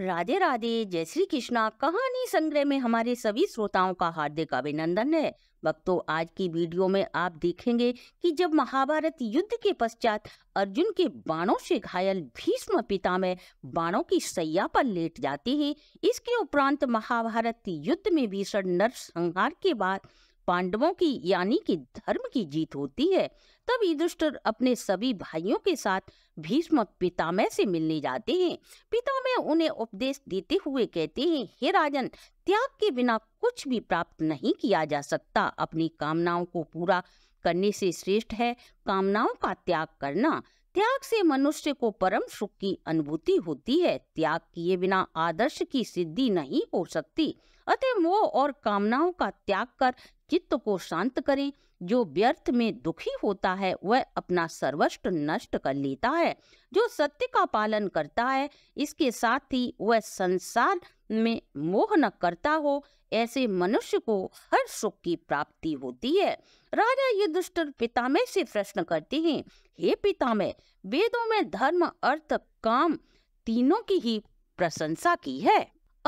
राधे राधे जय श्री कृष्णा कहानी संग्रह में हमारे सभी श्रोताओं का हार्दिक अभिनंदन है भक्तों आज की वीडियो में आप देखेंगे कि जब महाभारत युद्ध के पश्चात अर्जुन के बाणों से घायल भीष्म पितामह बाणों की सैया पर लेट जाते हैं इसके उपरांत महाभारत युद्ध में भीषण नरसंहार के बाद पांडवों की यानी कि धर्म की जीत होती है तब युधिष्ठिर अपने सभी भाइयों के साथ भीष्म पितामह से मिलने जाते हैं पितामह उन्हें उपदेश देते हुए कहते हैं हे राजन त्याग के बिना कुछ भी प्राप्त नहीं किया जा सकता अपनी कामनाओं को पूरा करने से श्रेष्ठ है कामनाओं का त्याग करना त्याग से मनुष्य को परम सुख की अनुभूति होती है त्याग किए बिना आदर्श की सिद्धि नहीं हो सकती अतः मोह और कामनाओं का त्याग कर चित्त को शांत करें जो व्यर्थ में दुखी होता है वह अपना सर्वस्व नष्ट कर लेता है जो सत्य का पालन करता है इसके साथ ही वह संसार में मोह न करता हो ऐसे मनुष्य को हर सुख की प्राप्ति होती है राजा युधिष्ठिर पितामह से प्रश्न करते हैं हे पितामह वेदों में धर्म अर्थ काम तीनों की ही प्रशंसा की है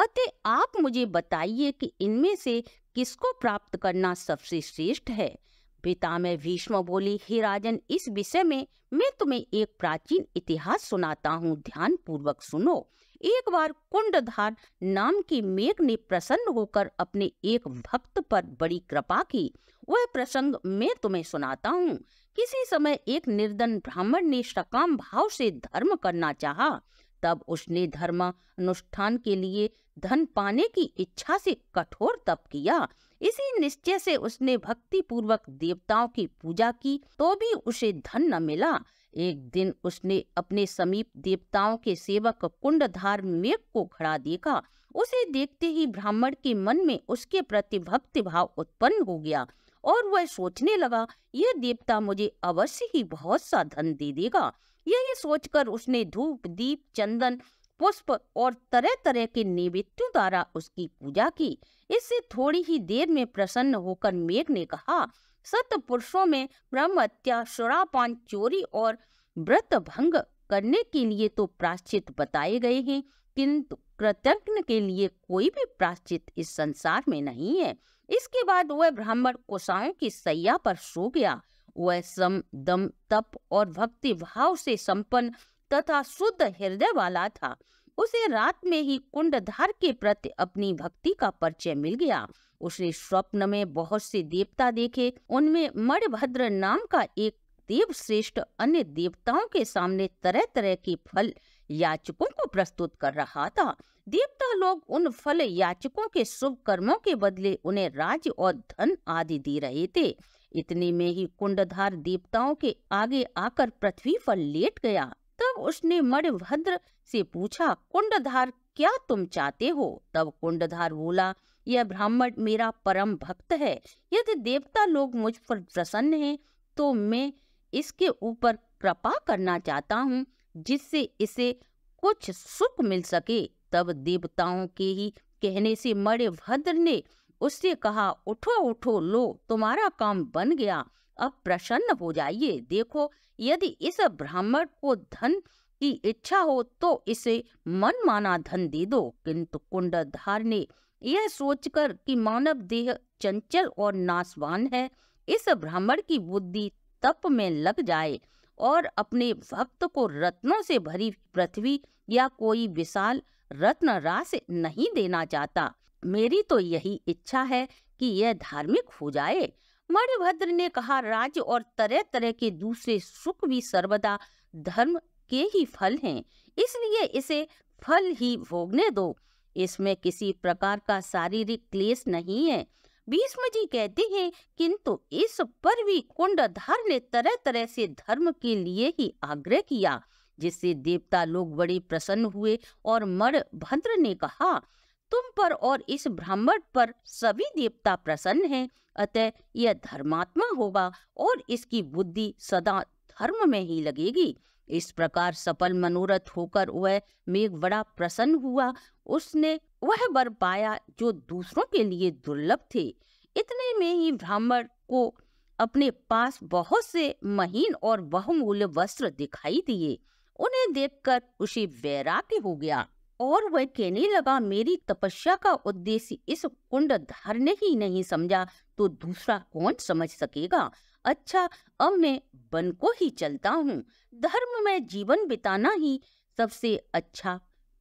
अतः आप मुझे बताइए कि इनमें से किसको प्राप्त करना सबसे श्रेष्ठ है पिता में भीष्म बोली हे राजन इस विषय में मैं तुम्हें एक प्राचीन इतिहास सुनाता हूँ ध्यान पूर्वक सुनो एक बार कुंडधार नाम की मेघ ने प्रसन्न होकर अपने एक भक्त पर बड़ी कृपा की वह प्रसंग मैं तुम्हें सुनाता हूँ किसी समय एक निर्धन ब्राह्मण ने सकाम भाव से धर्म करना चाहा तब उसने धर्म अनुष्ठान के लिए धन पाने की इच्छा से कठोर तप किया इसी निश्चय से उसने भक्ति पूर्वक देवताओं की पूजा की तो भी उसे धन न मिला एक दिन उसने अपने समीप देवताओं के सेवक कुंडधार मेघ को खड़ा देखा उसे देखते ही ब्राह्मण के मन में उसके प्रति भक्ति भाव उत्पन्न हो गया और वह सोचने लगा यह देवता मुझे अवश्य ही बहुत सा धन दे देगा यही सोचकर उसने धूप दीप चंदन पुष्प और तरह तरह के नैवेद्यों द्वारा उसकी पूजा की इससे थोड़ी ही देर में प्रसन्न होकर मेघ ने कहा सत पुरुषों में ब्रह्म हत्या चोरी और व्रत भंग करने के लिए तो प्राश्चित बताए गए हैं किंतु कृतज्ञ के लिए कोई भी प्राश्चित इस संसार में नहीं है इसके बाद वह ब्राह्मण कोसाओं की सैया पर सो गया वह सम दम तप और भक्ति भाव से संपन्न तथा शुद्ध हृदय वाला था उसे रात में ही कुंडधार के प्रति अपनी भक्ति का परिचय मिल गया उसने स्वप्न में बहुत से देवता देखे उनमें मणभद्र नाम का एक देव श्रेष्ठ अन्य देवताओं के सामने तरह तरह के फल याचकों को प्रस्तुत कर रहा था देवता लोग उन फल याचकों के शुभ कर्मों के बदले उन्हें राज्य और धन आदि दे रहे थे इतने में ही कुंडधार देवताओं के आगे आकर पृथ्वी पर लेट गया तब उसने मणिभद्र से पूछा कुंडधार क्या तुम चाहते हो तब कुंडधार बोला यह ब्राह्मण मेरा परम भक्त है यदि देवता लोग मुझ पर प्रसन्न हैं तो मैं इसके ऊपर कृपा करना चाहता हूँ जिससे इसे कुछ सुख मिल सके तब देवताओं के ही कहने से मणिभद्र ने उससे कहा उठो उठो लो तुम्हारा काम बन गया अब प्रसन्न हो जाइए देखो यदि इस ब्राह्मण को धन की इच्छा हो तो इसे मनमाना धन दे दो किंतु कुंडधार ने यह सोचकर कि मानव देह चंचल और नाशवान है इस ब्राह्मण की बुद्धि तप में लग जाए और अपने भक्त को रत्नों से भरी पृथ्वी या कोई विशाल रत्न राश नहीं देना चाहता मेरी तो यही इच्छा है कि यह धार्मिक हो जाए मणिभद्र ने कहा राज्य और तरह तरह के दूसरे सुख भी सर्वदा धर्म के ही फल हैं इसलिए इसे फल ही भोगने दो इसमें किसी प्रकार का शारीरिक क्लेश नहीं है भीष्म जी कहते हैं किंतु इस पर भी कुंडधार ने तरह तरह से धर्म के लिए ही आग्रह किया जिससे देवता लोग बड़े प्रसन्न हुए और भद्र ने कहा तुम पर और इस ब्राह्मण पर सभी देवता प्रसन्न हैं अतः यह धर्मात्मा होगा और इसकी बुद्धि सदा धर्म में ही लगेगी इस प्रकार सफल मनोरथ होकर वह मेघ बड़ा प्रसन्न हुआ उसने वह बर पाया जो दूसरों के लिए दुर्लभ थे इतने में ही ब्राह्मण को अपने पास बहुत से महीन और बहुमूल्य वस्त्र दिखाई दिए उन्हें देखकर उसे वैराग्य हो गया और वह कहने लगा मेरी तपस्या का उद्देश्य इस कुंड धारने ही नहीं समझा तो दूसरा कौन समझ सकेगा अच्छा अब मैं बन को ही चलता हूँ धर्म में जीवन बिताना ही सबसे अच्छा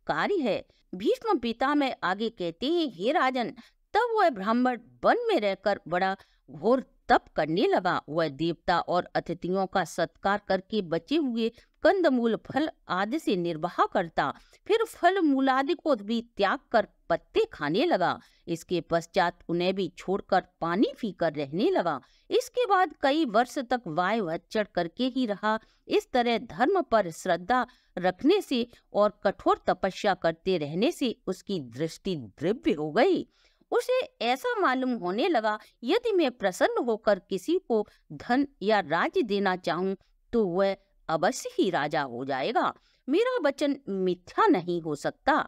कार्य है भीष्म पिता में आगे कहते हैं हे राजन तब वह ब्राह्मण वन में रहकर बड़ा घोर तप करने लगा वह देवता और अतिथियों का सत्कार करके बचे हुए कंद मूल फल आदि से निर्वाह करता फिर फल मूल आदि को भी त्याग कर पत्ते खाने लगा इसके पश्चात उन्हें भी छोड़कर पानी पीकर रहने लगा इसके बाद कई वर्ष तक वाय वच्चड़ करके ही रहा इस तरह धर्म पर श्रद्धा रखने से और कठोर तपस्या करते रहने से उसकी दृष्टि द्रव्य हो गई उसे ऐसा मालूम होने लगा यदि मैं प्रसन्न होकर किसी को धन या राज्य देना चाहूँ तो वह अवश्य ही राजा हो जाएगा मेरा वचन मिथ्या नहीं हो सकता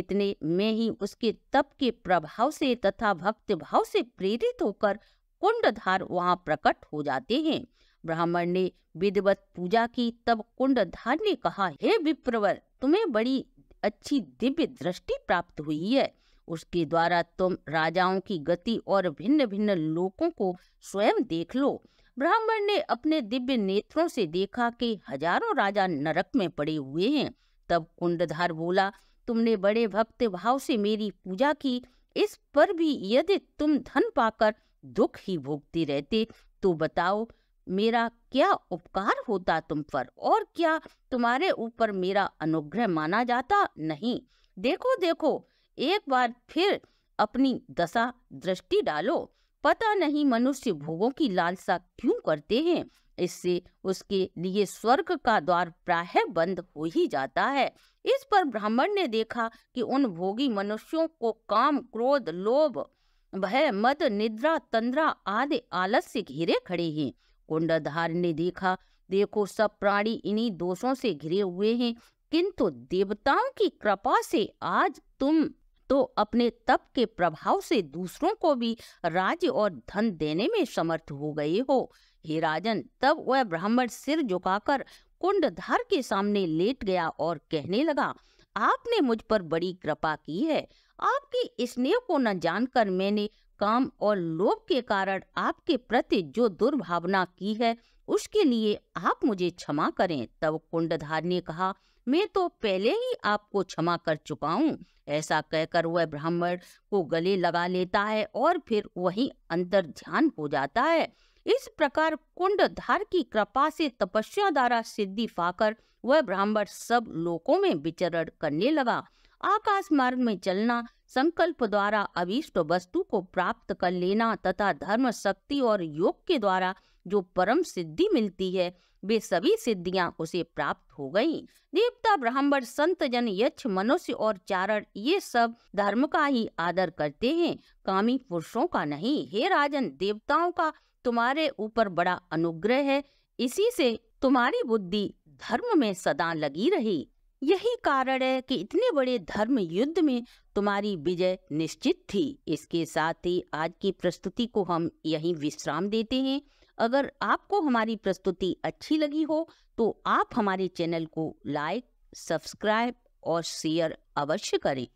इतने में ही उसके तप के प्रभाव से तथा भक्त भाव से प्रेरित होकर कुंडधार वहां प्रकट हो जाते हैं ब्राह्मण ने विधिवत पूजा की तब कुंडधार ने कहा हे विप्रवर तुम्हें बड़ी अच्छी दिव्य दृष्टि प्राप्त हुई है उसके द्वारा तुम राजाओं की गति और भिन्न भिन्न लोकों को स्वयं देख लो ब्राह्मण ने अपने दिव्य नेत्रों से देखा कि हजारों राजा नरक में पड़े हुए हैं तब कुंडधार बोला तुमने बड़े भक्त भाव से मेरी पूजा की इस पर भी यदि तुम धन पाकर दुख ही भोगते रहते तो बताओ मेरा क्या उपकार होता तुम पर और क्या तुम्हारे ऊपर मेरा अनुग्रह माना जाता नहीं देखो देखो एक बार फिर अपनी दशा दृष्टि डालो पता नहीं मनुष्य भोगों की लालसा क्यों करते हैं इससे उसके लिए स्वर्ग का द्वार प्राय बंद हो ही जाता है इस पर ब्राह्मण ने देखा कि उन भोगी मनुष्यों को काम क्रोध लोभ भय मद निद्रा तंद्रा आदि आलस्य घिरे खड़े हैं कुंडधार ने देखा देखो सब प्राणी इन्हीं दोषों से घिरे हुए हैं किंतु देवताओं की कृपा से आज तुम तो अपने तप के प्रभाव से दूसरों को भी राज्य और धन देने में समर्थ हो गए हो हे राजन तब वह ब्राह्मण सिर झुकाकर कुंडधार के सामने लेट गया और कहने लगा आपने मुझ पर बड़ी कृपा की है आपके स्नेह को न जानकर मैंने काम और लोभ के कारण आपके प्रति जो दुर्भावना की है उसके लिए आप मुझे क्षमा करें तब कुंडधार ने कहा मैं तो पहले ही आपको क्षमा कर चुका हूँ ऐसा कहकर वह ब्राह्मण को गले लगा लेता है और फिर वही अंतर ध्यान हो जाता है इस प्रकार कुंडधार की कृपा से तपस्या द्वारा सिद्धि पाकर वह ब्राह्मण सब लोकों में विचरण करने लगा आकाश मार्ग में चलना संकल्प द्वारा अभीष्ट वस्तु को प्राप्त कर लेना तथा धर्म शक्ति और योग के द्वारा जो परम सिद्धि मिलती है वे सभी सिद्धियां उसे प्राप्त हो गयी देवता ब्राह्मण संत जन यक्ष मनुष्य और चारण ये सब धर्म का ही आदर करते हैं कामी पुरुषों का नहीं हे राजन देवताओं का तुम्हारे ऊपर बड़ा अनुग्रह है इसी से तुम्हारी बुद्धि धर्म में सदा लगी रही यही कारण है कि इतने बड़े धर्म युद्ध में तुम्हारी विजय निश्चित थी इसके साथ ही आज की प्रस्तुति को हम यहीं विश्राम देते हैं अगर आपको हमारी प्रस्तुति अच्छी लगी हो तो आप हमारे चैनल को लाइक सब्सक्राइब और शेयर अवश्य करें